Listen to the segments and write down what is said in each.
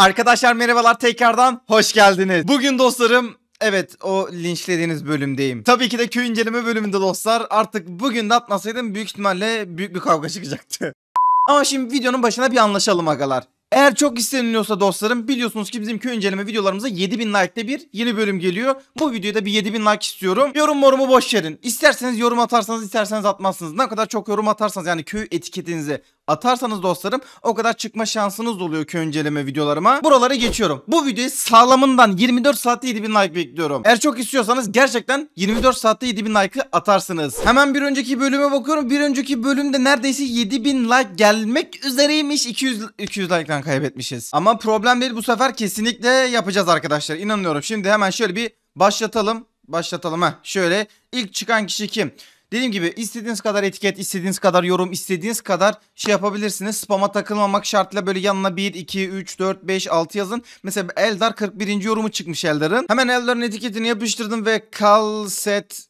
Arkadaşlar merhabalar tekrardan hoş geldiniz. Bugün dostlarım Evet o linçlediğiniz bölümdeyim. Tabii ki de köy inceleme bölümünde dostlar. Artık bugün de atmasaydım büyük ihtimalle büyük bir kavga çıkacaktı. Ama şimdi videonun başına bir anlaşalım agalar. Eğer çok isteniliyorsa dostlarım biliyorsunuz ki bizim köy inceleme videolarımıza 7000 like'de bir yeni bölüm geliyor. Bu videoda bir 7000 like istiyorum. Yorum morumu boş verin. İsterseniz yorum atarsanız isterseniz atmazsınız. Ne kadar çok yorum atarsanız yani köy etiketinizi atarsanız dostlarım o kadar çıkma şansınız oluyor köy inceleme videolarıma. Buralara geçiyorum. Bu videoyu sağlamından 24 saatte 7000 like bekliyorum. Eğer çok istiyorsanız gerçekten 24 saatte 7000 like'ı atarsınız. Hemen bir önceki bölüme bakıyorum. Bir önceki bölümde neredeyse 7000 like gelmek üzereymiş. 200 200 like'dan kaybetmişiz. Ama problem değil bu sefer kesinlikle yapacağız arkadaşlar. İnanıyorum. Şimdi hemen şöyle bir başlatalım. Başlatalım ha. Şöyle ilk çıkan kişi kim? Dediğim gibi istediğiniz kadar etiket, istediğiniz kadar yorum, istediğiniz kadar şey yapabilirsiniz. Spama takılmamak şartla böyle yanına 1, 2, 3, 4, 5, 6 yazın. Mesela Eldar 41. yorumu çıkmış Eldar'ın. Hemen Eldar'ın etiketini yapıştırdım ve Kalset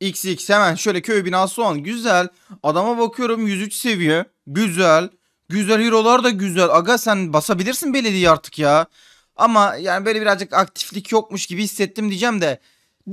XX hemen şöyle köy binası olan güzel. Adama bakıyorum 103 seviye. Güzel. Güzel hero'lar da güzel. Aga sen basabilirsin belediye artık ya. Ama yani böyle birazcık aktiflik yokmuş gibi hissettim diyeceğim de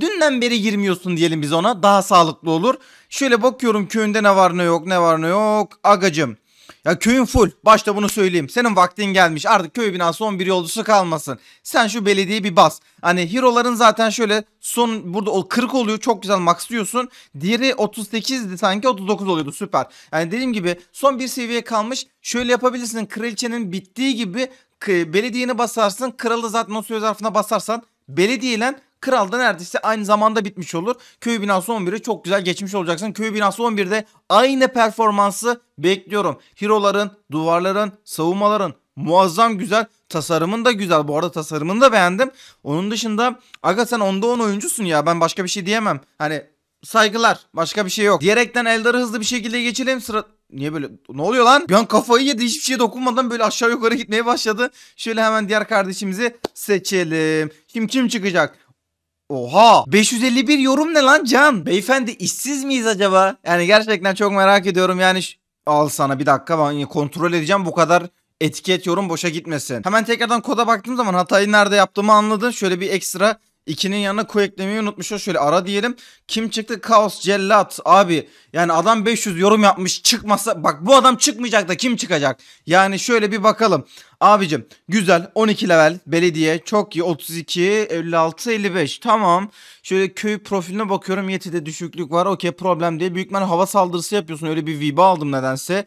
Dünden beri girmiyorsun diyelim biz ona. Daha sağlıklı olur. Şöyle bakıyorum köyünde ne var ne yok ne var ne yok. Agacım. Ya köyün full. Başta bunu söyleyeyim. Senin vaktin gelmiş. Artık köy binası 11 yolcusu kalmasın. Sen şu belediyeyi bir bas. Hani hero'ların zaten şöyle son burada o 40 oluyor. Çok güzel maxlıyorsun. Diğeri 38'di sanki 39 oluyordu. Süper. Yani dediğim gibi son bir seviye kalmış. Şöyle yapabilirsin. Kraliçenin bittiği gibi belediyeni basarsın. Kralı zaten o süre zarfına basarsan belediyeyle Kral da neredeyse aynı zamanda bitmiş olur. Köy binası 11'e çok güzel geçmiş olacaksın. Köy binası 11'de aynı performansı bekliyorum. Hiroların, duvarların, savunmaların muazzam güzel. Tasarımın da güzel. Bu arada tasarımını da beğendim. Onun dışında aga sen onda 10 oyuncusun ya. Ben başka bir şey diyemem. Hani saygılar. Başka bir şey yok. Diyerekten Eldar'ı hızlı bir şekilde geçelim. Sıra Niye böyle ne oluyor lan? Bir an kafayı yedi hiçbir şeye dokunmadan böyle aşağı yukarı gitmeye başladı. Şöyle hemen diğer kardeşimizi seçelim. Kim kim çıkacak? Oha 551 yorum ne lan Can? Beyefendi işsiz miyiz acaba? Yani gerçekten çok merak ediyorum yani. Al sana bir dakika ben kontrol edeceğim bu kadar etiket yorum boşa gitmesin. Hemen tekrardan koda baktığım zaman hatayı nerede yaptığımı anladın. Şöyle bir ekstra İkinin yanına Q eklemeyi unutmuş o Şöyle ara diyelim. Kim çıktı? Kaos, Cellat. Abi yani adam 500 yorum yapmış. Çıkmasa bak bu adam çıkmayacak da kim çıkacak? Yani şöyle bir bakalım. Abicim güzel 12 level belediye çok iyi 32 56 55 tamam. Şöyle köy profiline bakıyorum yetide düşüklük var okey problem değil. Büyükmen hava saldırısı yapıyorsun öyle bir vibe aldım nedense.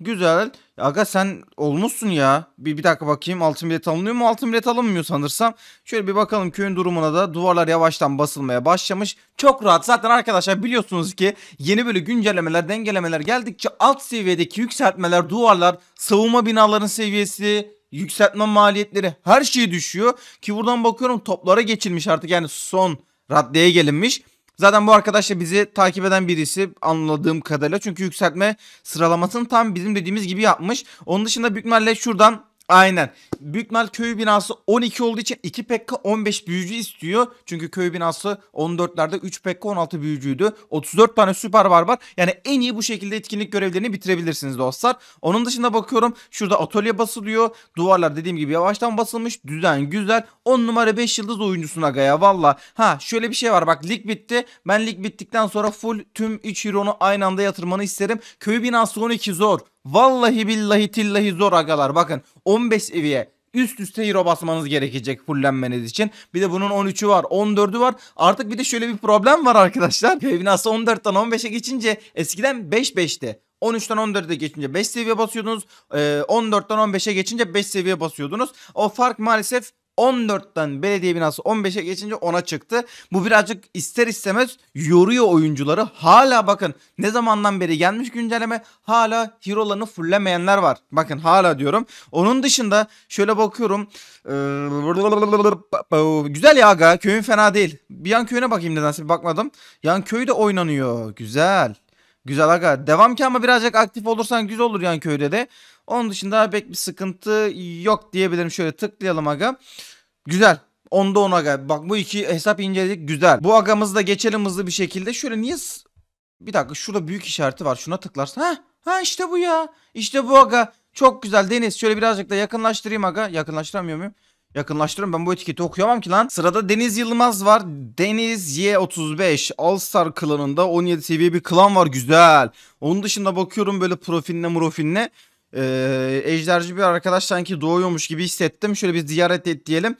Güzel. Aga sen olmuşsun ya. Bir, bir dakika bakayım altın bilet alınıyor mu? Altın bilet alınmıyor sanırsam. Şöyle bir bakalım köyün durumuna da duvarlar yavaştan basılmaya başlamış. Çok rahat zaten arkadaşlar biliyorsunuz ki yeni böyle güncellemeler dengelemeler geldikçe alt seviyedeki yükseltmeler duvarlar savunma binaların seviyesi yükseltme maliyetleri her şey düşüyor. Ki buradan bakıyorum toplara geçilmiş artık yani son raddeye gelinmiş. Zaten bu arkadaş da bizi takip eden birisi anladığım kadarıyla. Çünkü yükseltme sıralamasını tam bizim dediğimiz gibi yapmış. Onun dışında Bükmerle şuradan Aynen. Büyük mal köy binası 12 olduğu için 2 pekka 15 büyücü istiyor. Çünkü köy binası 14'lerde 3 pekka 16 büyücüydü. 34 tane süper barbar. Yani en iyi bu şekilde etkinlik görevlerini bitirebilirsiniz dostlar. Onun dışında bakıyorum şurada atölye basılıyor. Duvarlar dediğim gibi yavaştan basılmış. Düzen güzel. 10 numara 5 yıldız oyuncusuna gaya valla. Ha şöyle bir şey var bak lig bitti. Ben lig bittikten sonra full tüm 3 euro'nu aynı anda yatırmanı isterim. Köy binası 12 zor. Vallahi billahi tillahi zor agalar. Bakın 15 seviye üst üste hero basmanız gerekecek fullenmeniz için. Bir de bunun 13'ü var 14'ü var. Artık bir de şöyle bir problem var arkadaşlar. Köyvinası 14'ten 15'e geçince eskiden 5-5'ti. 13'ten 14'e geçince 5 seviye basıyordunuz. 14'ten ee, 15'e geçince 5 seviye basıyordunuz. O fark maalesef 14'ten belediye binası 15'e geçince 10'a çıktı. Bu birazcık ister istemez yoruyor oyuncuları. Hala bakın ne zamandan beri gelmiş güncelleme hala hero'larını fullemeyenler var. Bakın hala diyorum. Onun dışında şöyle bakıyorum. Ee, güzel ya aga köyün fena değil. Bir yan köyüne bakayım nedense bir bakmadım. Yan köyde oynanıyor. Güzel. Güzel aga. Devam ki ama birazcık aktif olursan güzel olur yan köyde de. Onun dışında pek bir sıkıntı yok diyebilirim. Şöyle tıklayalım aga. Güzel. Onda 10 aga. Bak bu iki hesap inceledik. Güzel. Bu agamızı da geçelim hızlı bir şekilde. Şöyle niye... Bir dakika şurada büyük işareti var. Şuna tıklarsın. Ha, ha işte bu ya. İşte bu aga. Çok güzel Deniz. Şöyle birazcık da yakınlaştırayım aga. Yakınlaştıramıyor muyum? Yakınlaştırıyorum ben bu etiketi okuyamam ki lan. Sırada Deniz Yılmaz var. Deniz Y35 All Star klanında 17 seviye bir klan var güzel. Onun dışında bakıyorum böyle profiline murofiline. Ee, ejderci bir arkadaş sanki doğuyormuş gibi hissettim. Şöyle bir ziyaret et diyelim.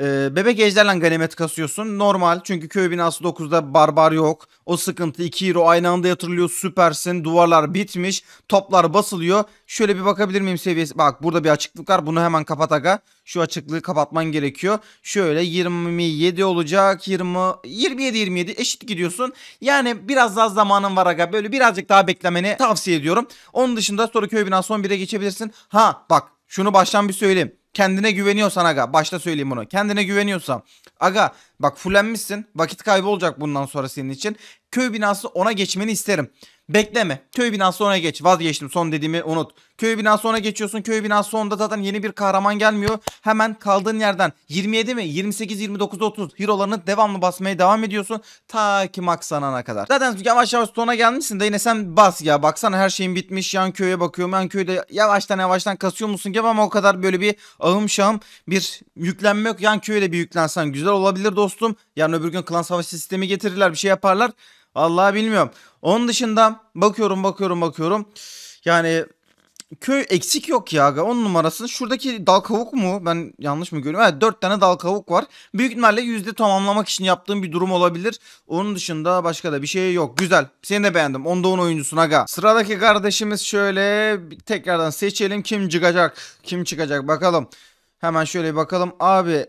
Ee, bebek ejderle ganimet kasıyorsun. Normal çünkü köy binası 9'da barbar yok. O sıkıntı 2 euro aynı anda yatırılıyor süpersin. Duvarlar bitmiş. Toplar basılıyor. Şöyle bir bakabilir miyim seviyesi? Bak burada bir açıklık var. Bunu hemen kapat aga. Şu açıklığı kapatman gerekiyor. Şöyle 27 olacak. 20 27 27 eşit gidiyorsun. Yani biraz daha zamanın var aga. Böyle birazcık daha beklemeni tavsiye ediyorum. Onun dışında sonra köy binası son 1'e geçebilirsin. Ha bak şunu baştan bir söyleyeyim kendine güveniyorsan aga başta söyleyeyim bunu. Kendine güveniyorsan aga bak fullenmişsin. Vakit kaybı olacak bundan sonra senin için. Köy binası ona geçmeni isterim. Bekleme. Köy binası ona geç. Vazgeçtim. Son dediğimi unut. Köy binası ona geçiyorsun. Köy binası onda zaten yeni bir kahraman gelmiyor. Hemen kaldığın yerden 27 mi? 28, 29, 30 hero'larını devamlı basmaya devam ediyorsun. Ta ki maksanana kadar. Zaten yavaş yavaş sona gelmişsin de yine sen bas ya. Baksana her şeyin bitmiş. Yan köye bakıyorum. Yan köyde yavaştan yavaştan kasıyor musun gibi ama o kadar böyle bir ahım şahım bir yüklenme yok. Yan köye de bir yüklensen güzel olabilir dostum. Yarın öbür gün klan savaş sistemi getirirler. Bir şey yaparlar. Vallahi bilmiyorum. Onun dışında bakıyorum bakıyorum bakıyorum. Yani köy eksik yok ya aga 10 numarasını. Şuradaki dal kavuk mu? Ben yanlış mı görüyorum? Evet dört tane dal kavuk var. Büyük ihtimalle yüzde tamamlamak için yaptığım bir durum olabilir. Onun dışında başka da bir şey yok. Güzel. Seni de beğendim. Onda 10 oyuncusun aga. Sıradaki kardeşimiz şöyle tekrardan seçelim. Kim çıkacak? Kim çıkacak bakalım. Hemen şöyle bakalım. Abi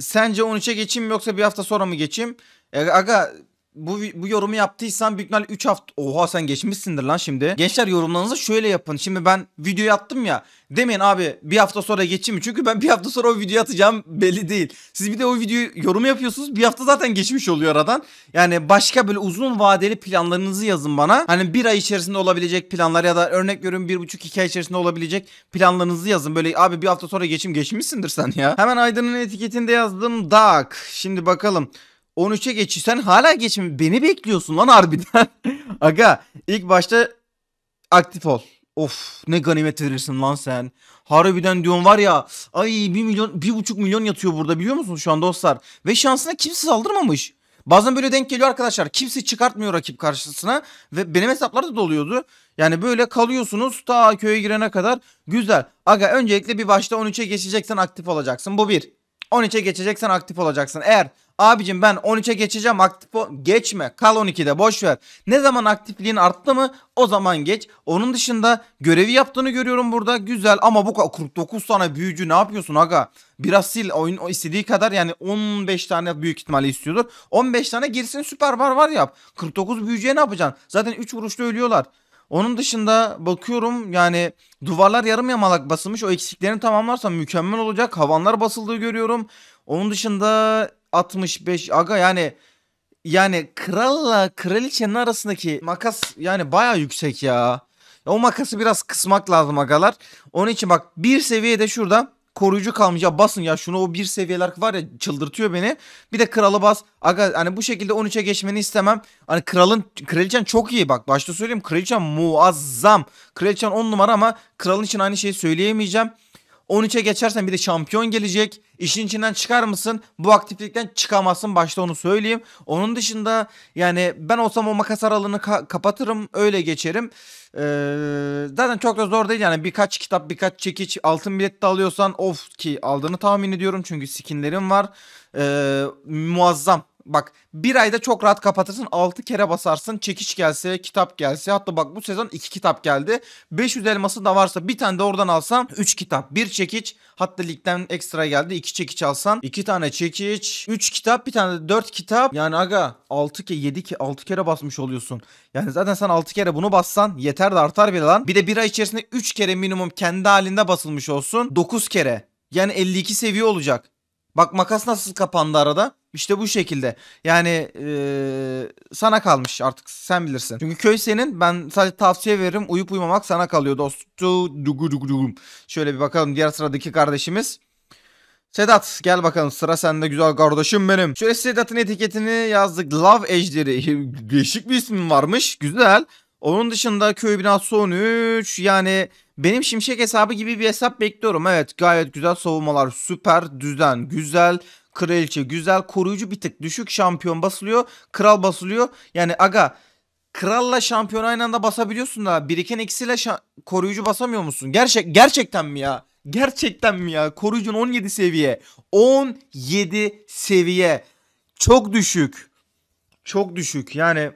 sence 13'e geçeyim yoksa bir hafta sonra mı geçeyim? E, aga bu, bu yorumu yaptıysan büyük ihtimal 3 hafta oha sen geçmişsindir lan şimdi. Gençler yorumlarınızı şöyle yapın. Şimdi ben video attım ya. Demeyin abi bir hafta sonra geçeyim mi? Çünkü ben bir hafta sonra o videoyu atacağım belli değil. Siz bir de o videoyu yorum yapıyorsunuz. Bir hafta zaten geçmiş oluyor aradan. Yani başka böyle uzun vadeli planlarınızı yazın bana. Hani bir ay içerisinde olabilecek planlar ya da örnek veriyorum bir buçuk iki ay içerisinde olabilecek planlarınızı yazın. Böyle abi bir hafta sonra geçim geçmişsindir sen ya. Hemen Aydın'ın etiketinde yazdım. Dark. Şimdi bakalım. 13'e geçiyor. Sen hala geçme. Beni bekliyorsun lan harbiden. Aga ilk başta aktif ol. Of ne ganimet verirsin lan sen. Harbiden diyorum var ya. Ay 1 milyon 1,5 milyon yatıyor burada biliyor musun şu an dostlar. Ve şansına kimse saldırmamış. Bazen böyle denk geliyor arkadaşlar. Kimse çıkartmıyor rakip karşısına. Ve benim hesaplar da doluyordu. Yani böyle kalıyorsunuz ta köye girene kadar. Güzel. Aga öncelikle bir başta 13'e geçeceksen aktif olacaksın. Bu bir. 13'e geçeceksen aktif olacaksın. Eğer Abicim ben 13'e geçeceğim aktif o. Geçme kal 12'de boş ver. Ne zaman aktifliğin arttı mı o zaman geç. Onun dışında görevi yaptığını görüyorum burada. Güzel ama bu 49 tane büyücü ne yapıyorsun aga? Biraz sil oyun istediği kadar yani 15 tane büyük ihtimalle istiyordur. 15 tane girsin süper var var yap. 49 büyücüye ne yapacaksın? Zaten 3 vuruşta ölüyorlar. Onun dışında bakıyorum yani duvarlar yarım yamalak basılmış. O eksiklerini tamamlarsam mükemmel olacak. Havanlar basıldığı görüyorum. Onun dışında 65 aga yani yani kralla kraliçenin arasındaki makas yani baya yüksek ya. O makası biraz kısmak lazım agalar. Onun için bak bir seviyede şurada koruyucu kalmış ya Basın ya şunu o bir seviyeler var ya çıldırtıyor beni. Bir de kralı bas. Aga hani bu şekilde 13'e geçmeni istemem. Hani kralın kraliçen çok iyi bak. Başta söyleyeyim kraliçen muazzam. Kraliçen 10 numara ama kralın için aynı şeyi söyleyemeyeceğim. 13'e geçersen bir de şampiyon gelecek. İşin içinden çıkar mısın? Bu aktiflikten çıkamazsın. Başta onu söyleyeyim. Onun dışında yani ben olsam o makas aralığını ka- kapatırım. Öyle geçerim. Ee, zaten çok da zor değil yani. Birkaç kitap, birkaç çekiç, altın bilet de alıyorsan of ki aldığını tahmin ediyorum. Çünkü skinlerim var. Ee, muazzam Bak bir ayda çok rahat kapatırsın. 6 kere basarsın. Çekiş gelse, kitap gelse. Hatta bak bu sezon 2 kitap geldi. 500 elması da varsa bir tane de oradan alsam 3 kitap. 1 çekiç. Hatta ligden ekstra geldi. 2 çekiç alsan. 2 tane çekiç. 3 kitap. Bir tane de 4 kitap. Yani aga 6 ke 7 ke 6 kere basmış oluyorsun. Yani zaten sen 6 kere bunu bassan yeter de artar bir lan. Bir de bir ay içerisinde 3 kere minimum kendi halinde basılmış olsun. 9 kere. Yani 52 seviye olacak. Bak makas nasıl kapandı arada? İşte bu şekilde. Yani e, sana kalmış artık sen bilirsin. Çünkü köy senin ben sadece tavsiye veririm uyup uyumamak sana kalıyor dostu. Şöyle bir bakalım diğer sıradaki kardeşimiz. Sedat gel bakalım sıra sende güzel kardeşim benim. Şöyle Sedat'ın etiketini yazdık. Love Ejderi. Değişik bir ismi varmış. Güzel. Onun dışında köy binası son yani benim şimşek hesabı gibi bir hesap bekliyorum. Evet gayet güzel savunmalar süper düzen güzel kraliçe güzel koruyucu bir tık düşük şampiyon basılıyor kral basılıyor. Yani aga kralla şampiyon aynı anda basabiliyorsun da biriken eksiyle koruyucu basamıyor musun? Gerçek gerçekten mi ya? Gerçekten mi ya? Koruyucun 17 seviye. 17 seviye. Çok düşük. Çok düşük. Yani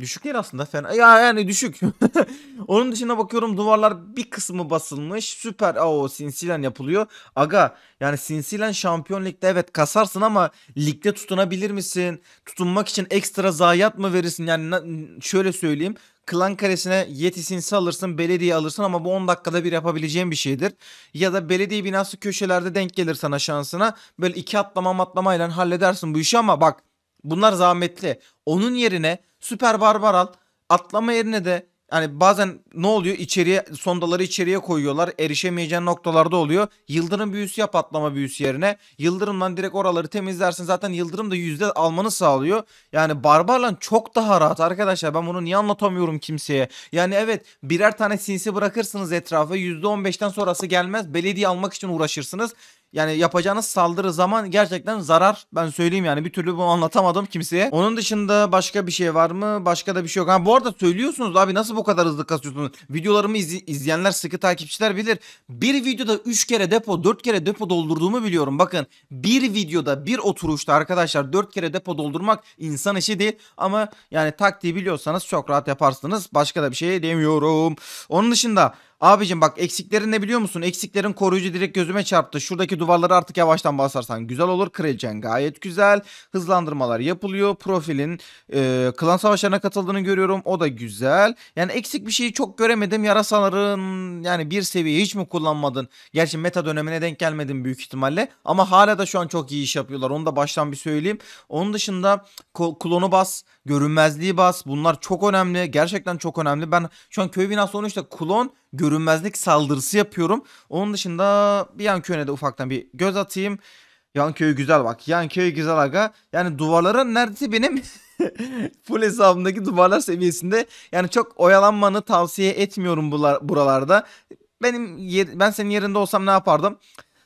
Düşük değil aslında fena. Ya yani düşük. Onun dışına bakıyorum duvarlar bir kısmı basılmış. Süper o sinsilen yapılıyor. Aga yani sinsilen şampiyon ligde evet kasarsın ama ligde tutunabilir misin? Tutunmak için ekstra zayiat mı verirsin? Yani şöyle söyleyeyim. Klan karesine Yeti Sinsi alırsın, belediye alırsın ama bu 10 dakikada bir yapabileceğin bir şeydir. Ya da belediye binası köşelerde denk gelir sana şansına. Böyle iki atlama matlamayla halledersin bu işi ama bak bunlar zahmetli. Onun yerine Süper Barbaral atlama yerine de yani bazen ne oluyor? İçeriye sondaları içeriye koyuyorlar. Erişemeyeceğin noktalarda oluyor. Yıldırım büyüsü yap atlama büyüsü yerine. Yıldırımdan direkt oraları temizlersin. Zaten yıldırım da yüzde almanı sağlıyor. Yani Barbarlan çok daha rahat arkadaşlar. Ben bunu niye anlatamıyorum kimseye? Yani evet birer tane sinsi bırakırsınız etrafa. yüzde on beşten sonrası gelmez. Belediye almak için uğraşırsınız. Yani yapacağınız saldırı zaman gerçekten zarar. Ben söyleyeyim yani bir türlü bunu anlatamadım kimseye. Onun dışında başka bir şey var mı? Başka da bir şey yok. Ha bu arada söylüyorsunuz abi nasıl bu kadar hızlı kasıyorsunuz? Videolarımı iz- izleyenler sıkı takipçiler bilir. Bir videoda 3 kere depo 4 kere depo doldurduğumu biliyorum. Bakın bir videoda bir oturuşta arkadaşlar 4 kere depo doldurmak insan işi değil. Ama yani taktiği biliyorsanız çok rahat yaparsınız. Başka da bir şey demiyorum. Onun dışında Abicim bak eksiklerin ne biliyor musun? Eksiklerin koruyucu direkt gözüme çarptı. Şuradaki duvarları artık yavaştan basarsan güzel olur. Kıracaksın gayet güzel. Hızlandırmalar yapılıyor. Profilin e, klan savaşlarına katıldığını görüyorum. O da güzel. Yani eksik bir şeyi çok göremedim. Yarasaların yani bir seviye hiç mi kullanmadın? Gerçi meta dönemine denk gelmedim büyük ihtimalle. Ama hala da şu an çok iyi iş yapıyorlar. Onu da baştan bir söyleyeyim. Onun dışında klonu bas, görünmezliği bas. Bunlar çok önemli. Gerçekten çok önemli. Ben şu an köy binası 13'te klon görünmezlik saldırısı yapıyorum. Onun dışında bir yan köyüne de ufaktan bir göz atayım. Yan köyü güzel bak. Yan köyü güzel aga. Yani duvarlara neredeyse benim full hesabımdaki duvarlar seviyesinde. Yani çok oyalanmanı tavsiye etmiyorum buralarda. Benim ben senin yerinde olsam ne yapardım?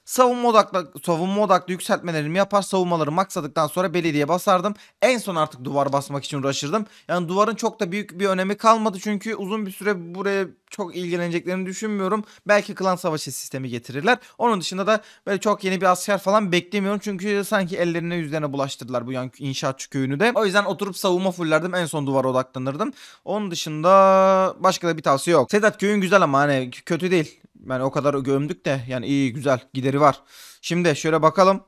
Savunma odaklı, savunma odaklı yükseltmelerimi yapar. Savunmaları maksadıktan sonra belediye basardım. En son artık duvar basmak için uğraşırdım. Yani duvarın çok da büyük bir önemi kalmadı. Çünkü uzun bir süre buraya çok ilgileneceklerini düşünmüyorum. Belki klan savaşı sistemi getirirler. Onun dışında da böyle çok yeni bir asker falan beklemiyorum. Çünkü sanki ellerine yüzlerine bulaştırdılar bu yan inşaatçı köyünü de. O yüzden oturup savunma fullerdim. En son duvara odaklanırdım. Onun dışında başka da bir tavsiye yok. Sedat köyün güzel ama hani kötü değil. Ben o kadar gömdük de yani iyi güzel gideri var. Şimdi şöyle bakalım.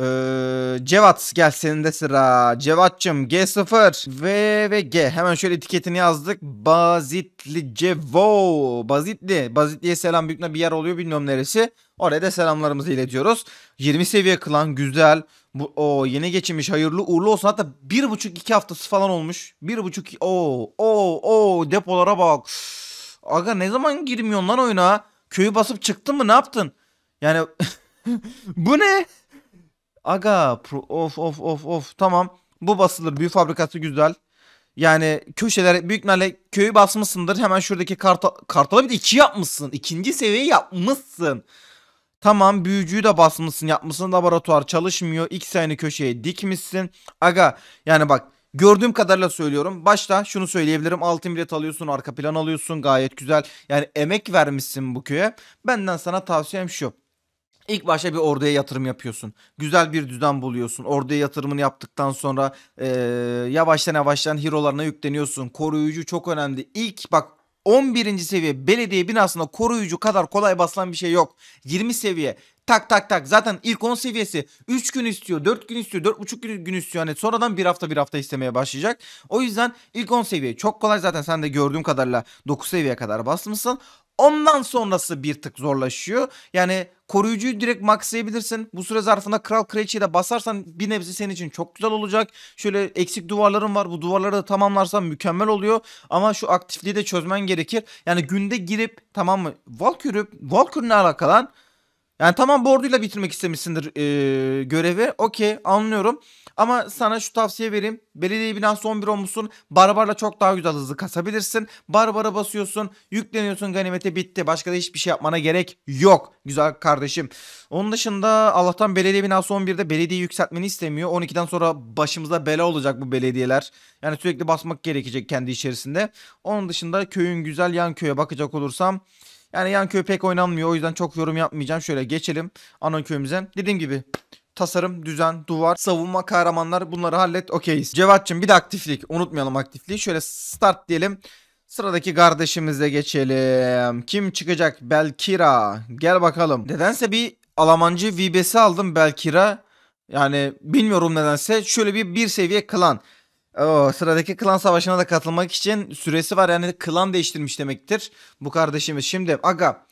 Ee, Cevat gel senin de sıra. Cevat'cım G0 V ve G. Hemen şöyle etiketini yazdık. Bazitli Cevo. Bazitli. Bazitli'ye selam büyük bir yer oluyor bilmiyorum neresi. Oraya da selamlarımızı iletiyoruz. 20 seviye kılan güzel. Bu, o yeni geçilmiş hayırlı uğurlu olsun. Hatta 1,5-2 haftası falan olmuş. 1,5 o o o depolara bak. Üf. Aga ne zaman girmiyorsun lan oyuna? Köyü basıp çıktın mı ne yaptın? Yani bu ne? Aga of of of of tamam. Bu basılır. Büyü fabrikası güzel. Yani köşeler büyük ihtimalle köyü basmışsındır. Hemen şuradaki karta, kartala bir de iki yapmışsın. İkinci seviye yapmışsın. Tamam büyücüyü de basmışsın yapmışsın. Laboratuvar çalışmıyor. İki aynı köşeye dikmişsin. Aga yani bak gördüğüm kadarıyla söylüyorum. Başta şunu söyleyebilirim. Altın bilet alıyorsun, arka plan alıyorsun. Gayet güzel. Yani emek vermişsin bu köye. Benden sana tavsiyem şu. İlk başta bir orduya yatırım yapıyorsun. Güzel bir düzen buluyorsun. Orduya yatırımını yaptıktan sonra e, yavaştan yavaştan hero'larına yükleniyorsun. Koruyucu çok önemli. İlk bak 11. seviye belediye binasında koruyucu kadar kolay basılan bir şey yok. 20 seviye tak tak tak zaten ilk 10 seviyesi 3 gün istiyor 4 gün istiyor 4,5 gün, istiyor. Yani sonradan bir hafta bir hafta istemeye başlayacak. O yüzden ilk 10 seviye çok kolay zaten sen de gördüğüm kadarıyla 9 seviyeye kadar basmışsın. Ondan sonrası bir tık zorlaşıyor. Yani koruyucuyu direkt maxlayabilirsin. Bu süre zarfında kral kraliçeyi de basarsan bir nebze senin için çok güzel olacak. Şöyle eksik duvarların var. Bu duvarları da tamamlarsan mükemmel oluyor. Ama şu aktifliği de çözmen gerekir. Yani günde girip tamam mı? Valkür'ü, Valkür ne alaka Yani tamam borduyla bitirmek istemişsindir e, görevi. Okey anlıyorum. Ama sana şu tavsiye vereyim. Belediye binası 11 olmuşsun. Barbarla çok daha güzel hızlı kasabilirsin. Barbara basıyorsun. Yükleniyorsun ganimete bitti. Başka da hiçbir şey yapmana gerek yok. Güzel kardeşim. Onun dışında Allah'tan belediye binası 11'de belediye yükseltmeni istemiyor. 12'den sonra başımıza bela olacak bu belediyeler. Yani sürekli basmak gerekecek kendi içerisinde. Onun dışında köyün güzel yan köye bakacak olursam yani yan köy pek oynanmıyor. O yüzden çok yorum yapmayacağım. Şöyle geçelim ana köyümüze. Dediğim gibi tasarım, düzen, duvar, savunma, kahramanlar bunları hallet okeyiz. Cevatçım bir de aktiflik. Unutmayalım aktifliği. Şöyle start diyelim. Sıradaki kardeşimize geçelim. Kim çıkacak? Belkira. Gel bakalım. Nedense bir Almancı VBS aldım Belkira. Yani bilmiyorum nedense. Şöyle bir bir seviye klan. Oo, sıradaki klan savaşına da katılmak için süresi var. Yani klan değiştirmiş demektir bu kardeşimiz. Şimdi aga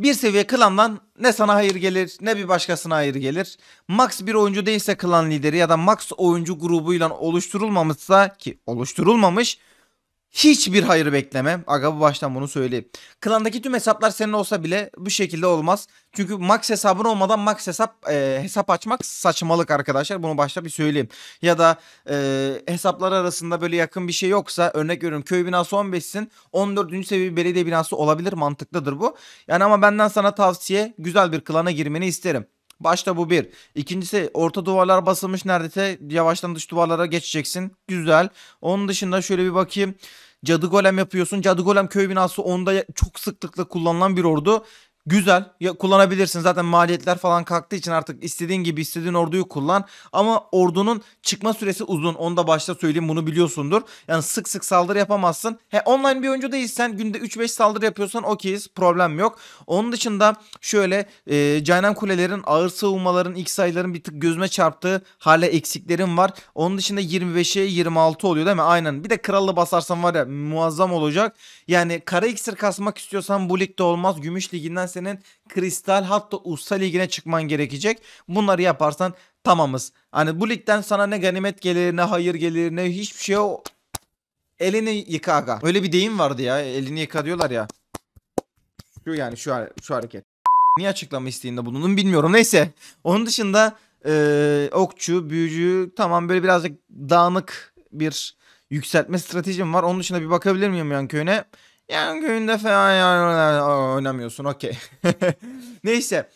bir seviye klandan ne sana hayır gelir ne bir başkasına hayır gelir. Max bir oyuncu değilse klan lideri ya da max oyuncu grubuyla oluşturulmamışsa ki oluşturulmamış Hiçbir hayır bekleme. Aga bu baştan bunu söyleyeyim. Klandaki tüm hesaplar senin olsa bile bu şekilde olmaz. Çünkü max hesabın olmadan max hesap e, hesap açmak saçmalık arkadaşlar. Bunu başta bir söyleyeyim. Ya da e, hesaplar arasında böyle yakın bir şey yoksa örnek veriyorum köy binası 15'sin 14. seviye belediye binası olabilir mantıklıdır bu. Yani ama benden sana tavsiye güzel bir klana girmeni isterim. Başta bu bir. İkincisi orta duvarlar basılmış neredeyse. Yavaştan dış duvarlara geçeceksin. Güzel. Onun dışında şöyle bir bakayım. Cadı Golem yapıyorsun. Cadı Golem köy binası onda çok sıklıkla kullanılan bir ordu. Güzel. Ya kullanabilirsin. Zaten maliyetler falan kalktığı için artık istediğin gibi istediğin orduyu kullan. Ama ordunun çıkma süresi uzun. Onu da başta söyleyeyim bunu biliyorsundur. Yani sık sık saldırı yapamazsın. He online bir oyuncu değilsen günde 3-5 saldırı yapıyorsan okeyiz. Problem yok. Onun dışında şöyle e, Canan Kulelerin ağır savunmaların ilk sayıların bir tık gözüme çarptığı hala eksiklerim var. Onun dışında 25'e 26 oluyor değil mi? Aynen. Bir de krallı basarsan var ya muazzam olacak. Yani kara iksir kasmak istiyorsan bu ligde olmaz. Gümüş liginden senin kristal hatta usta ligine çıkman gerekecek. Bunları yaparsan tamamız. Hani bu ligden sana ne ganimet gelir ne hayır gelir ne hiçbir şey o... Elini yıka aga. Öyle bir deyim vardı ya. Elini yıka diyorlar ya. Şu yani şu, şu hareket. Niye açıklama isteğinde bulundum bilmiyorum. Neyse. Onun dışında ee, okçu, büyücü tamam böyle birazcık dağınık bir yükseltme stratejim var. Onun dışında bir bakabilir miyim yan köyüne? Yani gününde falan yani oynamıyorsun okey. Neyse.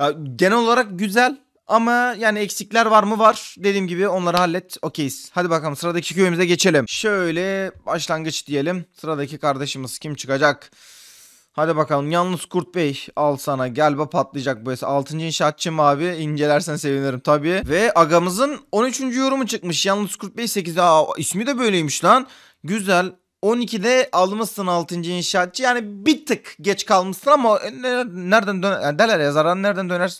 Ya, genel olarak güzel ama yani eksikler var mı var. Dediğim gibi onları hallet. Okeyiz. Hadi bakalım sıradaki köyümüze geçelim. Şöyle başlangıç diyelim. Sıradaki kardeşimiz kim çıkacak? Hadi bakalım yalnız Kurt Bey al sana gel galiba patlayacak bu 6. inşaatçım abi incelersen sevinirim tabii. Ve agamızın 13. yorumu çıkmış yalnız Kurt Bey 8. Aa, ismi de böyleymiş lan. Güzel 12'de almışsın 6. inşaatçı. Yani bir tık geç kalmışsın ama e, nereden döner derler ya zararın nereden döner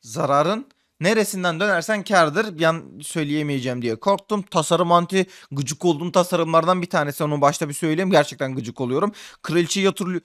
zararın neresinden dönersen kardır. Yan söyleyemeyeceğim diye korktum. Tasarım anti gıcık olduğum tasarımlardan bir tanesi onu başta bir söyleyeyim. Gerçekten gıcık oluyorum. Kraliçeyi yatırılıyor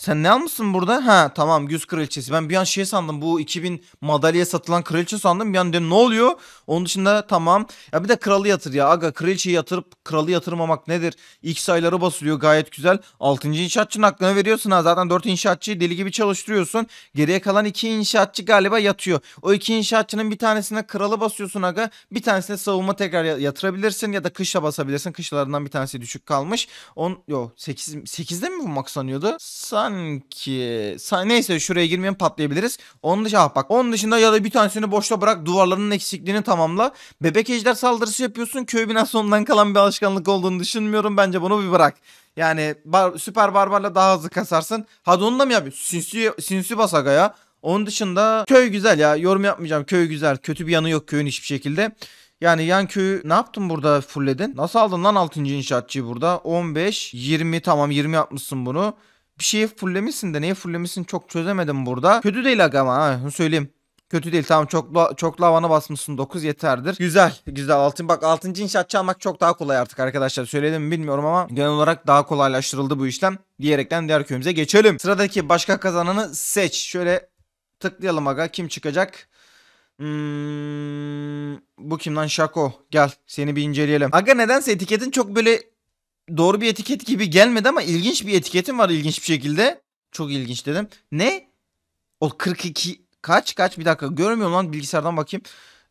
sen ne almışsın burada? Ha tamam güz kraliçesi. Ben bir an şey sandım bu 2000 madalya satılan kraliçe sandım. Bir an dedim ne oluyor? Onun dışında tamam. Ya bir de kralı yatır ya. Aga kraliçeyi yatırıp kralı yatırmamak nedir? İlk sayıları basılıyor gayet güzel. 6. inşaatçının hakkını veriyorsun ha. Zaten 4 inşaatçıyı deli gibi çalıştırıyorsun. Geriye kalan 2 inşaatçı galiba yatıyor. O 2 inşaatçının bir tanesine kralı basıyorsun aga. Bir tanesine savunma tekrar yatırabilirsin ya da kışla basabilirsin. Kışlarından bir tanesi düşük kalmış. 10 yo 8 8'de mi bu maksanıyordu? Sen sanki Sa neyse şuraya girmeyen patlayabiliriz. Onun dışında ah bak onun dışında ya da bir tanesini boşta bırak duvarlarının eksikliğini tamamla. Bebek ejder saldırısı yapıyorsun köy binasından kalan bir alışkanlık olduğunu düşünmüyorum bence bunu bir bırak. Yani bar, süper barbarla daha hızlı kasarsın. Hadi onu da mı yapıyorsun? Sinsi, sinsi basaga ya. Onun dışında köy güzel ya. Yorum yapmayacağım. Köy güzel. Kötü bir yanı yok köyün hiçbir şekilde. Yani yan köyü ne yaptın burada fullledin? Nasıl aldın lan 6. inşaatçıyı burada? 15, 20 tamam 20 yapmışsın bunu bir şeyi fulllemişsin de neyi fulllemişsin çok çözemedim burada. Kötü değil aga ama ha söyleyeyim. Kötü değil tamam çok çok lavana basmışsın 9 yeterdir. Güzel güzel altın bak 6. inşaat çalmak çok daha kolay artık arkadaşlar söyledim bilmiyorum ama genel olarak daha kolaylaştırıldı bu işlem. Diyerekten diğer köyümüze geçelim. Sıradaki başka kazananı seç. Şöyle tıklayalım aga kim çıkacak? Hmm, bu kim lan Şako? Gel seni bir inceleyelim. Aga nedense etiketin çok böyle doğru bir etiket gibi gelmedi ama ilginç bir etiketim var ilginç bir şekilde. Çok ilginç dedim. Ne? O 42 kaç kaç bir dakika görmüyorum lan bilgisayardan bakayım.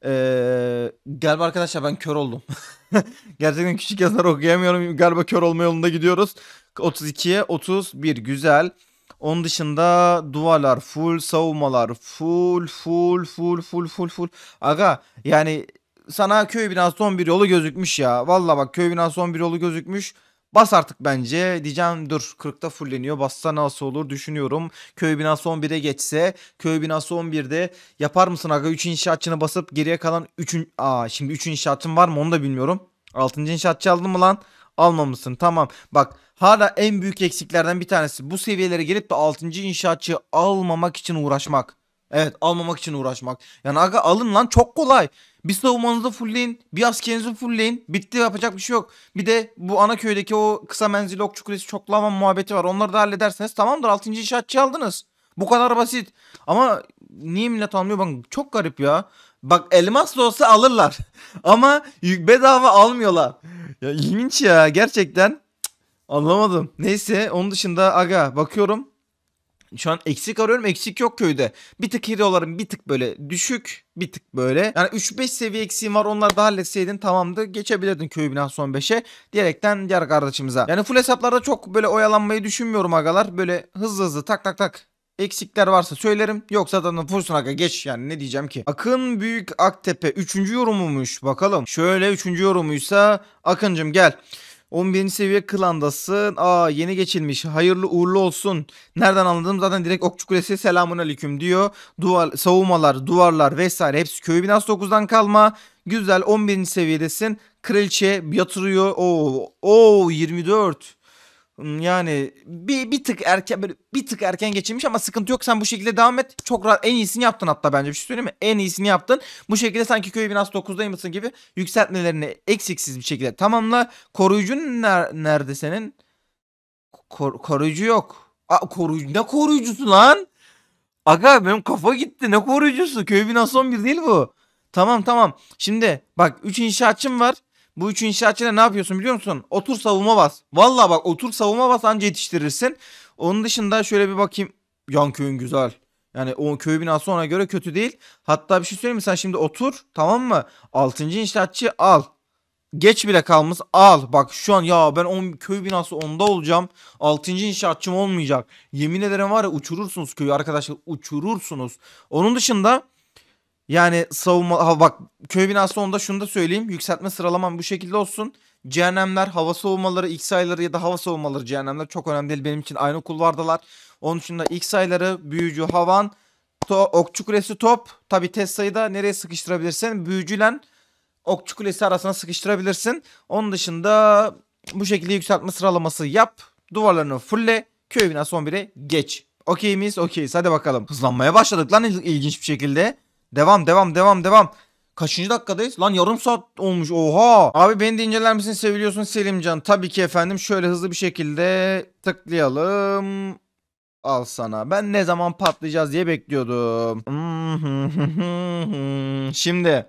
Ee, galiba arkadaşlar ben kör oldum. Gerçekten küçük yazılar okuyamıyorum. Galiba kör olma yolunda gidiyoruz. 32'ye 31 güzel. Onun dışında duvarlar full, savunmalar full, full, full, full, full, full. Aga yani sana köy binası 11 yolu gözükmüş ya. Valla bak köy binası 11 yolu gözükmüş. Bas artık bence. Diyeceğim dur 40'ta fulleniyor. Bassa nasıl olur düşünüyorum. Köy binası 11'e geçse. Köy binası 11'de yapar mısın aga 3 inşaatçını basıp geriye kalan 3. Aa şimdi 3 inşaatçın var mı onu da bilmiyorum. 6. inşaatçı aldın mı lan? Almamışsın tamam. Bak hala en büyük eksiklerden bir tanesi. Bu seviyelere gelip de 6. inşaatçı almamak için uğraşmak. Evet almamak için uğraşmak. Yani aga alın lan çok kolay. Bir savunmanızı fullleyin, bir askerinizi fullleyin. Bitti yapacak bir şey yok. Bir de bu ana köydeki o kısa menzilli okçu kulesi çoklama muhabbeti var. Onları da hallederseniz tamamdır Altıncı inşaatçı aldınız. Bu kadar basit. Ama niye millet almıyor? Bak çok garip ya. Bak elmas da olsa alırlar. Ama bedava almıyorlar. Ya ilginç ya gerçekten. Anlamadım. Neyse onun dışında aga bakıyorum şu an eksik arıyorum. Eksik yok köyde. Bir tık hero'larım bir tık böyle düşük. Bir tık böyle. Yani 3-5 seviye eksiğim var. Onları da halletseydin tamamdı. Geçebilirdin köyü binen son 5'e. Diyerekten diğer kardeşimize. Yani full hesaplarda çok böyle oyalanmayı düşünmüyorum agalar. Böyle hızlı hızlı tak tak tak Eksikler varsa söylerim. Yoksa da Fursun Aka geç yani ne diyeceğim ki. Akın Büyük Aktepe 3. yorumumuş bakalım. Şöyle 3. yorumuysa Akıncım gel. 11. seviye klandasın. Aa yeni geçilmiş. Hayırlı uğurlu olsun. Nereden anladım? Zaten direkt Okçu Kulesi selamun aleyküm diyor. Duvar, savunmalar, duvarlar vesaire hepsi köy binası 9'dan kalma. Güzel 11. seviyedesin. Kraliçe yatırıyor. Oo, oo 24. Hmm, yani bir, bir tık erken böyle bir tık erken geçilmiş ama sıkıntı yok. Sen bu şekilde devam et. Çok rahat en iyisini yaptın hatta bence bir şey söyleyeyim mi? En iyisini yaptın. Bu şekilde sanki köy biraz 9'daymışsın gibi yükseltmelerini eksiksiz bir şekilde tamamla. Koruyucun ner nerede senin? Kor koruyucu yok. A, koruyucu ne koruyucusu lan? Aga benim kafa gitti. Ne koruyucusu? Köy binası 11 değil bu. Tamam tamam. Şimdi bak 3 inşaatçım var. Bu üç inşaatçıyla ne yapıyorsun biliyor musun? Otur savunma bas. Valla bak otur savunma bas anca yetiştirirsin. Onun dışında şöyle bir bakayım. Yan köyün güzel. Yani o köy binası ona göre kötü değil. Hatta bir şey söyleyeyim mi? Sen şimdi otur tamam mı? Altıncı inşaatçı al. Geç bile kalmış al. Bak şu an ya ben on, köy binası onda olacağım. Altıncı inşaatçım olmayacak. Yemin ederim var ya uçurursunuz köyü arkadaşlar uçurursunuz. Onun dışında yani savunma ha bak köy binası onda şunu da söyleyeyim. Yükseltme sıralamam bu şekilde olsun. Cehennemler, hava savunmaları, ilk sayıları ya da hava savunmaları cehennemler çok önemli değil. Benim için aynı kulvardalar. Onun dışında ilk sayıları, büyücü, havan, to okçu kulesi, top. Tabi test sayıda nereye sıkıştırabilirsin? Büyücüyle okçu kulesi arasına sıkıştırabilirsin. Onun dışında bu şekilde yükseltme sıralaması yap. Duvarlarını fulle. Köy binası 11'e geç. Okey miyiz? Okeyiz. Hadi bakalım. Hızlanmaya başladık lan ilginç bir şekilde. Devam devam devam devam. Kaçıncı dakikadayız? Lan yarım saat olmuş. Oha. Abi beni de inceler misin seviliyorsun Selimcan? Tabii ki efendim. Şöyle hızlı bir şekilde tıklayalım. Al sana. Ben ne zaman patlayacağız diye bekliyordum. Şimdi.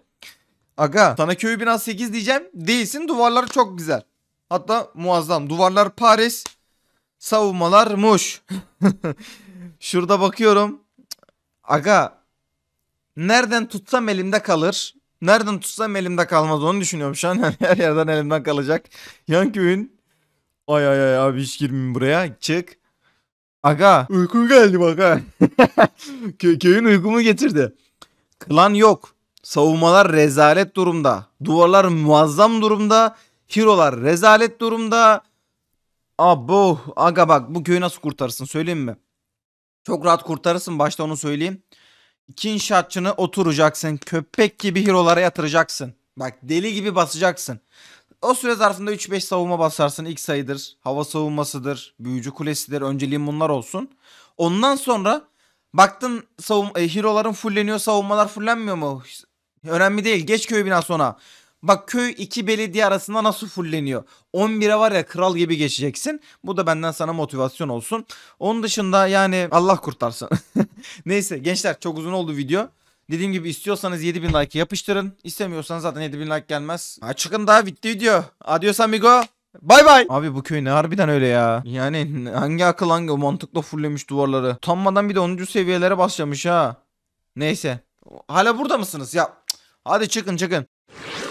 Aga sana köyü biraz 8 diyeceğim. Değilsin duvarları çok güzel. Hatta muazzam. Duvarlar Paris. Savunmalar Muş. Şurada bakıyorum. Aga nereden tutsam elimde kalır. Nereden tutsam elimde kalmaz onu düşünüyorum şu an. Yani her yerden elimden kalacak. Yan köyün. Ay ay ay abi hiç girmeyeyim buraya. Çık. Aga. Uyku geldi bak ha. Kö köyün uykumu getirdi. Klan yok. Savunmalar rezalet durumda. Duvarlar muazzam durumda. Hirolar rezalet durumda. Abo. Aga bak bu köyü nasıl kurtarsın söyleyeyim mi? Çok rahat kurtarırsın başta onu söyleyeyim. İki inşaatçını oturacaksın. Köpek gibi hirolara yatıracaksın. Bak deli gibi basacaksın. O süre zarfında 3-5 savunma basarsın. İlk sayıdır. Hava savunmasıdır. Büyücü kulesidir. Önceliğin bunlar olsun. Ondan sonra baktın savun e, hero'ların fulleniyor. Savunmalar fullenmiyor mu? Önemli değil. Geç köy binası ona. Bak köy iki belediye arasında nasıl fulleniyor. 11'e var ya kral gibi geçeceksin. Bu da benden sana motivasyon olsun. Onun dışında yani Allah kurtarsın. Neyse gençler çok uzun oldu video. Dediğim gibi istiyorsanız 7000 like yapıştırın. İstemiyorsanız zaten 7000 like gelmez. Ha, çıkın daha bitti video. Adios amigo. Bay bay. Abi bu köy ne harbiden öyle ya. Yani hangi akıl hangi mantıkla fullemiş duvarları. Utanmadan bir de 10. seviyelere başlamış ha. Neyse. Hala burada mısınız ya? Hadi çıkın çıkın.